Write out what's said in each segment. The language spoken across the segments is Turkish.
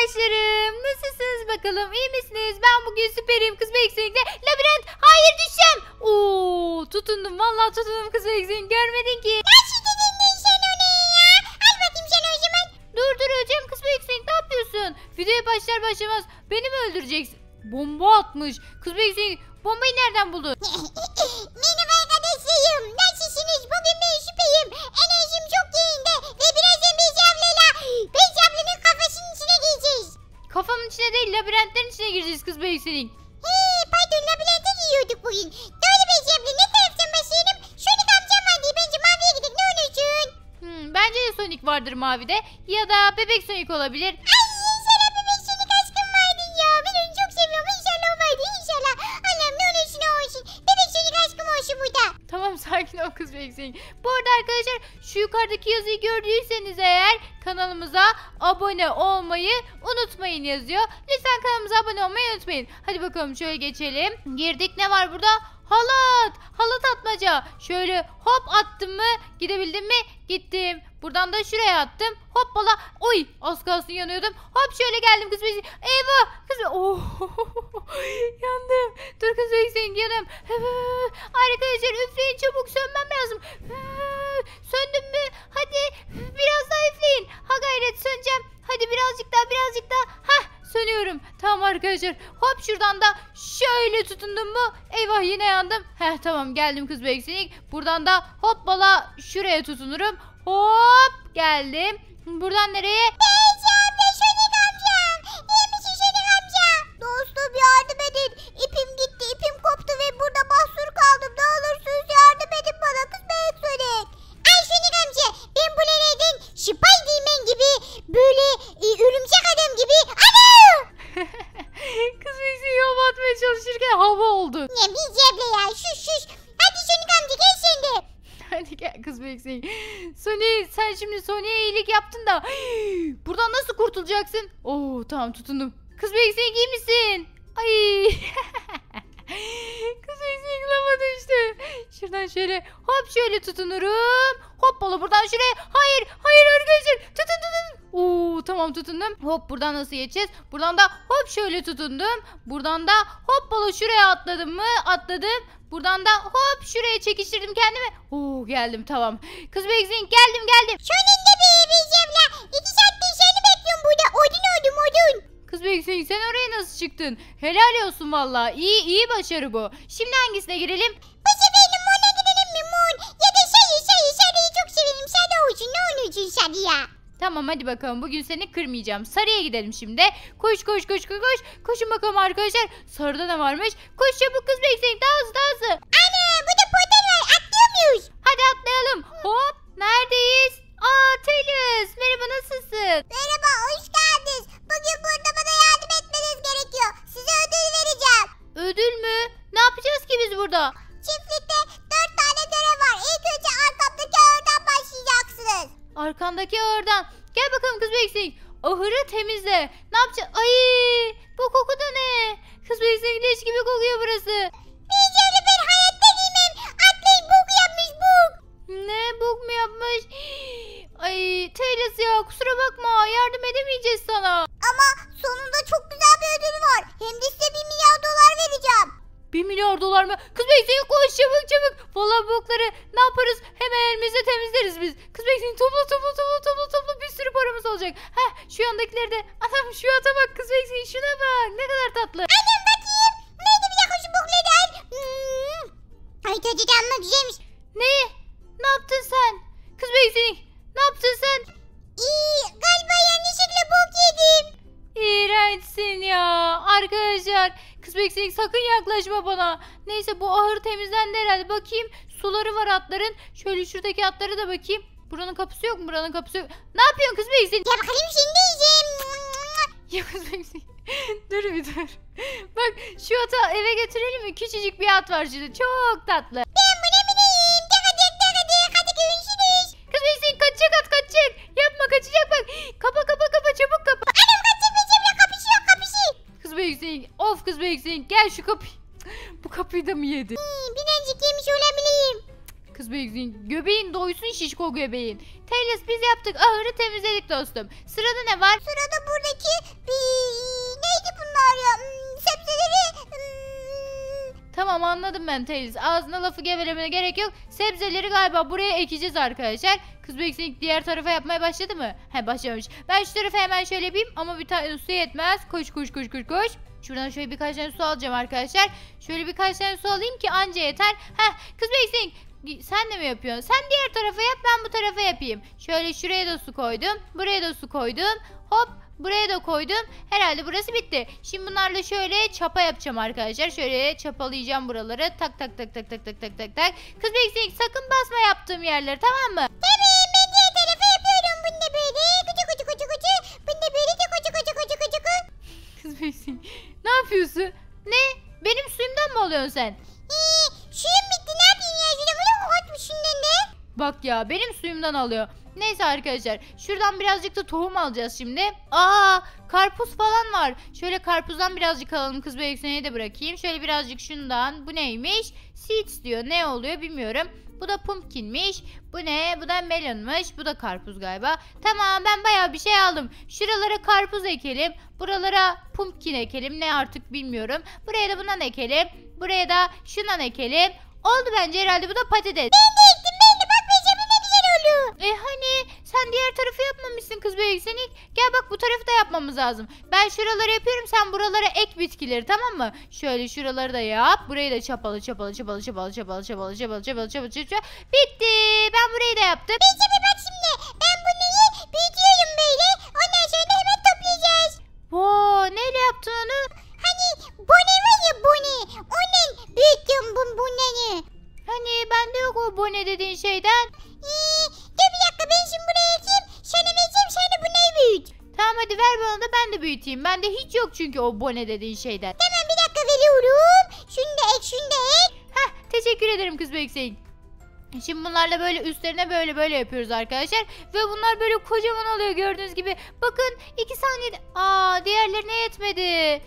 arkadaşlarım. Nasılsınız bakalım? İyi misiniz? Ben bugün süperim. Kız ve labirent. Hayır düşeceğim. Oo, tutundum. Vallahi tutundum kız ve Görmedin ki. Gerçekten indin sen oraya ya. Hadi bakayım sen Dur dur hocam. Kız ve ne yapıyorsun? Videoya başlar başlamaz. Beni mi öldüreceksin? Bomba atmış. Kız ve bombayı nereden buldun? Merhaba arkadaşlarım. Nasılsınız? Bugün bir Poyraz senin. Hey pardon labirente giyiyorduk bugün. Doğru Beyci abla ne taraftan başlayalım? Şöyle de amcam var diye bence maviye gidelim ne olursun? Hmm, bence de Sonic vardır mavide ya da Bebek Sonic olabilir. sakin ol kız Beksin. Bu arada arkadaşlar şu yukarıdaki yazıyı gördüyseniz eğer kanalımıza abone olmayı unutmayın yazıyor. Lütfen kanalımıza abone olmayı unutmayın. Hadi bakalım şöyle geçelim. Girdik ne var burada? Halat. Halat atmaca. Şöyle hop attım mı? Gidebildim mi? Gittim. Buradan da şuraya attım. Hoppala. Oy az kalsın yanıyordum. Hop şöyle geldim kız Beksin. Eyvah. Kız Oh. Yandım. Dur kız Hüseyin yanım. Arkadaşlar üfleyin çabuk sönmem lazım. Söndüm mü? Hadi biraz daha üfleyin. Ha gayret söneceğim. Hadi birazcık daha birazcık daha. Hah sönüyorum. Tamam arkadaşlar. Hop şuradan da şöyle tutundum mu? Eyvah yine yandım. Heh tamam geldim kız beksenik. Buradan da hop bala şuraya tutunurum. Hop geldim. Buradan nereye? Beyz erkek kız büyüksek. Sony sen şimdi Sony'ye iyilik yaptın da buradan nasıl kurtulacaksın? Oo tamam tutundum. Kız büyüksek iyi misin? Ay. kız büyüksek bulamadı işte. Şuradan şöyle hop şöyle tutunurum. Hoppala buradan şuraya. Hayır hayır arkadaşlar tutun tutun. Oo tamam tutundum. Hop buradan nasıl geçeceğiz? Buradan da hop şöyle tutundum. Buradan da hoppala şuraya atladım mı? Atladım. Buradan da hop şuraya çekiştirdim kendimi. Oo geldim tamam. Kız Beyzin geldim geldim. Şunun da bebeğim la. İki saattir seni bekliyorum burada. Odun oldum odun. Kız Beyzin sen oraya nasıl çıktın? Helal olsun valla. İyi iyi başarı bu. Şimdi hangisine girelim? Bu seferin Mon'a girelim mi Mon? Ya da şey şey şarıyı çok severim. Sen olsun ne olursun şarıya. Tamam hadi bakalım bugün seni kırmayacağım. Sarıya gidelim şimdi. Koş koş koş koş koş. Koşun bakalım arkadaşlar. Sarıda ne varmış? Koş çabuk kız bekleyin. Daha hızlı daha hızlı. anne bu da portal Atlıyor muyuz? Hadi atlayalım. Hop neredeyiz? Aa Tülüs. Merhaba nasılsın? Merhaba hoş geldiniz. Bugün burada bana yardım etmeniz gerekiyor. Size ödül vereceğim. Ödül mü? Ne yapacağız ki biz burada? Çiftlik Arkandaki ağırdan. Gel bakalım kız beksik. Ahırı temizle. Ne yapacağız? Ay bu koku da ne? Kız beksik leş gibi kokuyor burası. Beyceğli ben hayatta giymem. Atlayıp bok yapmış bok. Ne bok mu yapmış? Ay Taylor ya kusura bakma yardım edemeyeceğiz sana. Ama sonunda çok güzel bir ödül var. Hem de size bir milyar dolar vereceğim. Bir milyar dolar mı? Kız beksik koş çabuk çabuk. Valla bokları ne yaparız? Hemen elimizle temizleriz biz göreceksin. Topla topla topla topla topla bir sürü paramız olacak. Ha şu yandakileri Adam şu ata bak kız Vexin şuna bak. Ne kadar tatlı. Adam bakayım. Neydi bir dakika şu bokleler. Hmm. Ay çocuk almak güzelmiş. Ne? Ne yaptın sen? Kız Vexin ne yaptın sen? İyi galiba yanlışlıkla bok yedim. İğrençsin ya. Arkadaşlar kız Vexin sakın yaklaşma bana. Neyse bu ahır temizlendi herhalde. Bakayım suları var atların. Şöyle şuradaki atlara da bakayım. Buranın kapısı yok mu? Buranın kapısı yok. Ne yapıyorsun kız be izin? Ya bakayım şimdi yiyeceğim. Ya kız be dur bir dur. Bak şu ata eve götürelim mi? Küçücük bir at var şimdi. Çok tatlı. Ben buna bineyim. Dekadik dekadik. Hadi görüşürüz. Kız be izin kaçacak at kaçacak. Yapma kaçacak bak. Kapa kapa kapa çabuk kapa. Anam kaçacak bizimle şey kapışıyor kapışı. Kız be izin. Of kız be izin. Gel şu kapıyı. Bu kapıyı da mı yedi? Hmm, birazcık yemiş olabileyim kız büyüksün. Göbeğin doysun şişko göbeğin. Taylor biz yaptık ahırı temizledik dostum. Sırada ne var? Sırada buradaki neydi bunlar ya? Hmm, sebzeleri... Hmm. Tamam anladım ben Taylor. Ağzına lafı gevelemene gerek yok. Sebzeleri galiba buraya ekeceğiz arkadaşlar. Kız büyüksünlük diğer tarafa yapmaya başladı mı? He başlamış. Ben şu tarafa hemen şöyle yapayım ama bir tane su yetmez. Koş koş koş koş koş. Şuradan şöyle birkaç tane su alacağım arkadaşlar. Şöyle birkaç tane su alayım ki anca yeter. Heh kız Beksing sen de mi yapıyorsun? Sen diğer tarafa yap ben bu tarafa yapayım. Şöyle şuraya da su koydum. Buraya da su koydum. Hop Buraya da koydum. Herhalde burası bitti. Şimdi bunlarla şöyle çapa yapacağım arkadaşlar. Şöyle çapalayacağım buraları. Tak tak tak tak tak tak tak tak tak. Kız Beksik sakın basma yaptığım yerleri tamam mı? Tabii ben diğer tarafa yapıyorum. Bunda böyle. Kucu kucu kucu kucu. Bunda böyle de kucu kucu kucu kucu. Kız Beksik ne yapıyorsun? Ne? Benim suyumdan mı alıyorsun sen? Bak ya benim suyumdan alıyor. Neyse arkadaşlar şuradan birazcık da tohum alacağız şimdi. Aa karpuz falan var. Şöyle karpuzdan birazcık alalım kız beyekseneye de bırakayım. Şöyle birazcık şundan bu neymiş? Seeds diyor ne oluyor bilmiyorum. Bu da pumpkinmiş. Bu ne? Bu da melonmuş. Bu da karpuz galiba. Tamam ben baya bir şey aldım. Şuralara karpuz ekelim. Buralara pumpkin ekelim. Ne artık bilmiyorum. Buraya da bundan ekelim. Buraya da şundan ekelim. Oldu bence herhalde bu da patates. Ben de ektim e hani sen diğer tarafı yapmamışsın kız bebek Gel bak bu tarafı da yapmamız lazım. Ben şuraları yapıyorum sen buralara ek bitkileri tamam mı? Şöyle şuraları da yap. Burayı da çapalı çapalı çapalı çapalı çapalı çapalı çapalı çapalı çapalı çapalı. Bitti. Ben burayı da yaptım. Bence bir bak şimdi. Ben bu neyi büyütüyorum böyle. Ondan sonra hemen toplayacağız. Voo neyle yaptın onu? Hani bone var ya bone. Onun büyüttüm bu bunları. Hani bende yok o bone dediğin şeyden. Hadi ver bana da ben de büyüteyim. Bende hiç yok çünkü o bone dediğin şeyden. Hemen bir dakika veriyorum. Şunu da ek şunu da ek. Heh teşekkür ederim kız Bekseyin. Şimdi bunlarla böyle üstlerine böyle böyle yapıyoruz arkadaşlar. Ve bunlar böyle kocaman oluyor gördüğünüz gibi. Bakın iki saniyede... Aa diğerlerine yetmedi.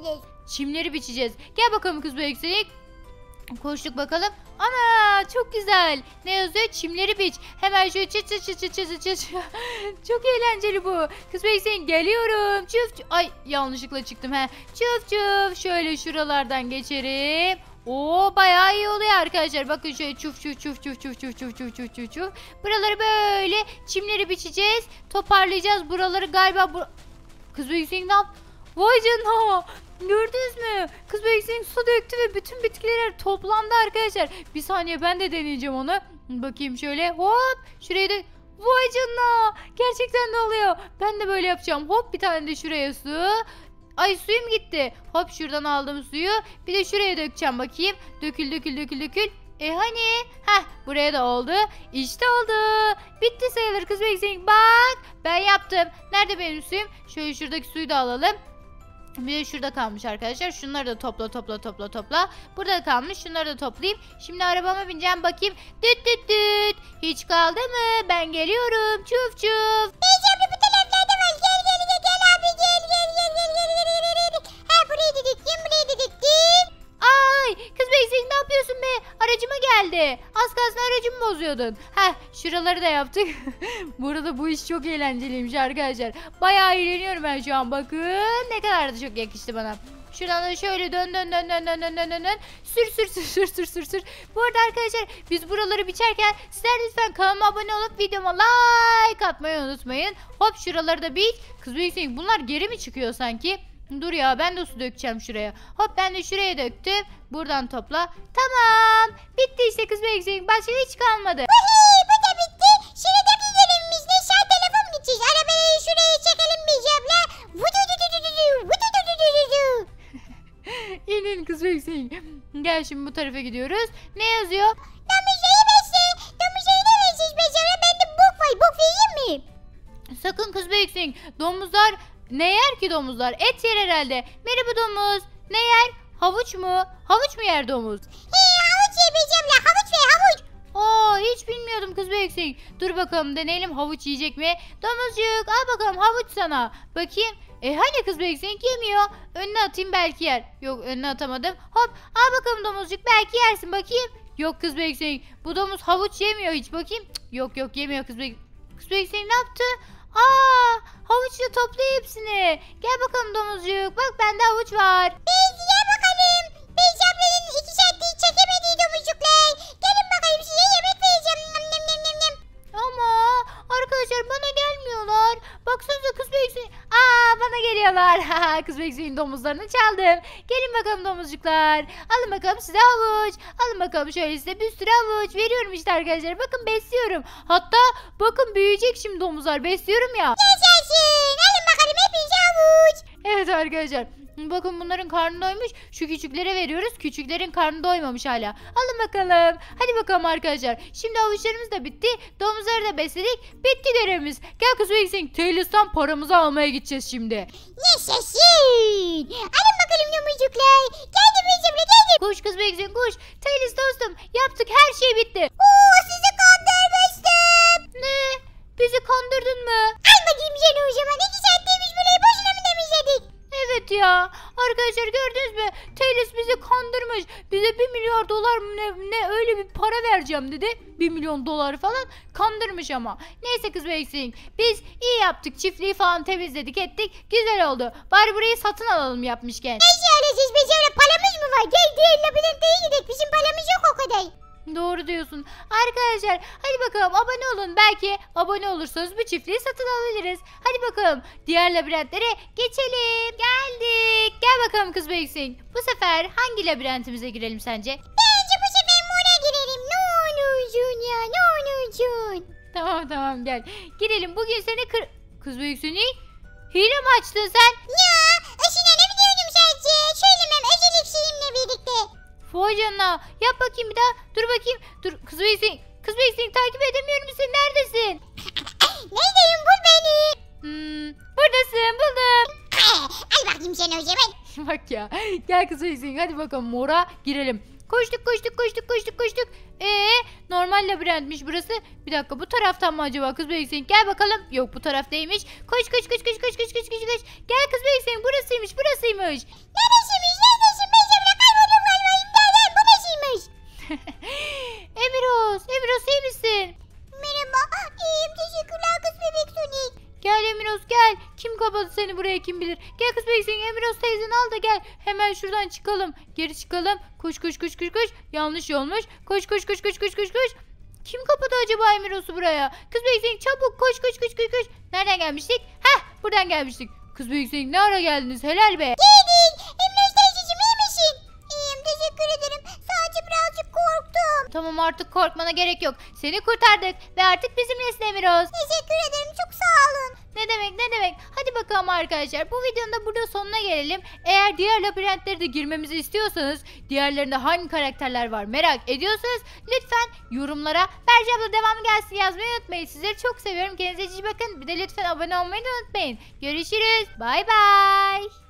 biçeceğiz. Çimleri biçeceğiz. Gel bakalım kız bu yüksek. Koştuk bakalım. Ana çok güzel. Ne yazıyor? Çimleri biç. Hemen şöyle çıt çıt çıt çıt çıt çıt. çok eğlenceli bu. Kız Beksen geliyorum. Çuf Ay yanlışlıkla çıktım he. Çuf çuf. Şöyle şuralardan geçerim. O, bayağı iyi oluyor arkadaşlar. Bakın şöyle çuf çuf çuf çuf çuf çuf çuf çuf çuf çuf çuf. Buraları böyle çimleri biçeceğiz. Toparlayacağız buraları galiba bu... Kız Beksen ne yap? Vay canına. Gördünüz mü? Kız Beyzing su döktü ve bütün bitkiler toplandı arkadaşlar. Bir saniye ben de deneyeceğim onu. Bakayım şöyle hop şuraya da Vay canına gerçekten de oluyor. Ben de böyle yapacağım. Hop bir tane de şuraya su. Ay suyum gitti. Hop şuradan aldım suyu. Bir de şuraya dökeceğim bakayım. Dökül dökül dökül dökül. E hani? Heh buraya da oldu. İşte oldu. Bitti sayılır kız Beyzing. Bak ben yaptım. Nerede benim suyum? Şöyle şuradaki suyu da alalım. Bir de şurada kalmış arkadaşlar. Şunları da topla topla topla topla. Burada kalmış. Şunları da toplayayım. Şimdi arabama bineceğim bakayım. Düt düt düt. Hiç kaldı mı? Ben geliyorum. Çuf çuf. Beyci abla telefon herhalde. Az kalsın aracımı bozuyordun. Heh şuraları da yaptık. Burada bu iş çok eğlenceliymiş arkadaşlar. Bayağı eğleniyorum ben şu an. Bakın ne kadar da çok yakıştı bana. Şuradan da şöyle dön dön dön dön dön dön dön dön. Sür sür sür sür sür sür sür. Bu arada arkadaşlar biz buraları biçerken sizler lütfen kanalıma abone olup videoma like atmayı unutmayın. Hop şuraları da biç. Kız büyüksün bunlar geri mi çıkıyor sanki? Dur ya ben de su dökeceğim şuraya. Hop ben de şuraya döktüm. Buradan topla. Tamam. Bitti işte kız bekleyin. Başka hiç kalmadı. bu da bitti. Şimdi de gidelim biz de. telefon biteceğiz. Arabayı şuraya çekelim biz abla. İnin kız bekleyin. Gel şimdi bu tarafa gidiyoruz. Ne yazıyor? Domuzayı besle. Domuzayı ne besleyiz besle? Bende bok var. Bok vereyim mi? Sakın kız bekleyin. Domuzlar ne yer ki domuzlar? Et yer herhalde. Merhaba domuz. Ne yer? Havuç mu? Havuç mu yer domuz? He havuç yemeyeceğim ya. Havuç ve havuç. Oo, hiç bilmiyordum kız bir Dur bakalım deneyelim havuç yiyecek mi? Domuzcuk al bakalım havuç sana. Bakayım. E hani kız eksik yemiyor. Önüne atayım belki yer. Yok önüne atamadım. Hop al bakalım domuzcuk belki yersin bakayım. Yok kız eksik. Bu domuz havuç yemiyor hiç bakayım. Cık, yok yok yemiyor kız eksik. Kız eksik ne yaptı? Aa, havuçla topla hepsini. Gel bakalım domuzcuk. Bak bende havuç var. gel bakalım. Beyzi ablanın iki saattir çekemediği domuzcuklar. Gelin bakalım size yemek vereceğim. Nam nam nam nam. Ama arkadaşlar bana gel gelmiyorlar. Baksanıza kız beksi. Aa bana geliyorlar. kız beksinin domuzlarını çaldım. Gelin bakalım domuzcuklar. Alın bakalım size havuç. Alın bakalım şöyle size bir sürü havuç. Veriyorum işte arkadaşlar. Bakın besliyorum. Hatta bakın büyüyecek şimdi domuzlar. Besliyorum ya. Yaşasın. Alın bakalım hepinize doymuş. Evet arkadaşlar. Bakın bunların karnı doymuş. Şu küçüklere veriyoruz. Küçüklerin karnı doymamış hala. Alın bakalım. Hadi bakalım arkadaşlar. Şimdi avuçlarımız da bitti. Domuzları da besledik. Bitti görevimiz. Gel kız Wixing. Taylis'tan paramızı almaya gideceğiz şimdi. Yaşasın. Alın bakalım domuzcuklar. Geldim bizimle geldim. Koş kız Wixing koş. Taylis dostum yaptık her şey bitti. Oo sizi kandırmıştım. Ne? Bizi kandırdın mı? Ay bakayım Jeno o zaman. İki demiş burayı boşuna mı temizledik? Evet ya. Arkadaşlar gördünüz mü? Taylor bizi kandırmış. Bize 1 milyar dolar ne, ne öyle bir para vereceğim dedi. 1 milyon dolar falan kandırmış ama. Neyse kız Beysin. Biz iyi yaptık. Çiftliği falan temizledik ettik. Güzel oldu. Bari burayı satın alalım yapmışken. Ne şey öyle siz bizim paramız mı var? Gel diğerle birlikte iyi gidelim. Bizim paramız yok o kadar. Doğru diyorsun. Arkadaşlar hadi bakalım abone olun. Belki abone olursanız bu çiftliği satın alabiliriz. Hadi bakalım diğer labirentlere geçelim. Geldik. Gel bakalım kız Beyksing. Bu sefer hangi labirentimize girelim sence? Bence bu sefer mora girelim. Ne olursun ya ne olursun. Tamam tamam gel. Girelim. Bugün seni kır... Kız Beyksing'i hile mi açtın sen? Ne Vay canına. Yap bakayım bir daha. Dur bakayım. Dur kız Beysin. Kız Beysin takip edemiyorum seni. Neredesin? Neydeyim bul beni. Hmm, buradasın buldum. Al bakayım seni o Bak ya. Gel kız Beysin hadi bakalım mora girelim. Koştuk koştuk koştuk koştuk koştuk. Ee, normal labirentmiş burası. Bir dakika bu taraftan mı acaba kız Beysin? Gel bakalım. Yok bu taraf değilmiş. Koş koş koş koş koş koş koş koş koş. Gel kız Beysin burasıymış burasıymış. Neresiymiş? Emiros, Emiros iyi misin? Merhaba, ah, iyiyim teşekkürler kız bebek Sonic. Gel Emiros gel. Kim kapadı seni buraya kim bilir. Gel kız bebek Sonic Emiros teyzeni al da gel. Hemen şuradan çıkalım. Geri çıkalım. Koş koş koş koş koş. Yanlış yolmuş. Koş koş koş koş koş koş koş. Kim kapadı acaba Emiros'u buraya? Kız bebek Sonic çabuk koş koş koş koş koş. Nereden gelmiştik? Hah buradan gelmiştik. Kız bebek Sonic ne ara geldiniz helal be. Geldik. Emre teyzeciğim iyi misin? İyiyim teşekkür ederim korktum. Tamam artık korkmana gerek yok. Seni kurtardık ve artık bizimlesin Emiroz. Teşekkür ederim çok sağ olun. Ne demek ne demek. Hadi bakalım arkadaşlar bu videonun da burada sonuna gelelim. Eğer diğer labirentlere de girmemizi istiyorsanız diğerlerinde hangi karakterler var merak ediyorsanız lütfen yorumlara Berce abla devamı gelsin yazmayı unutmayın. Sizleri çok seviyorum. Kendinize iyi bakın. Bir de lütfen abone olmayı da unutmayın. Görüşürüz. Bay bay.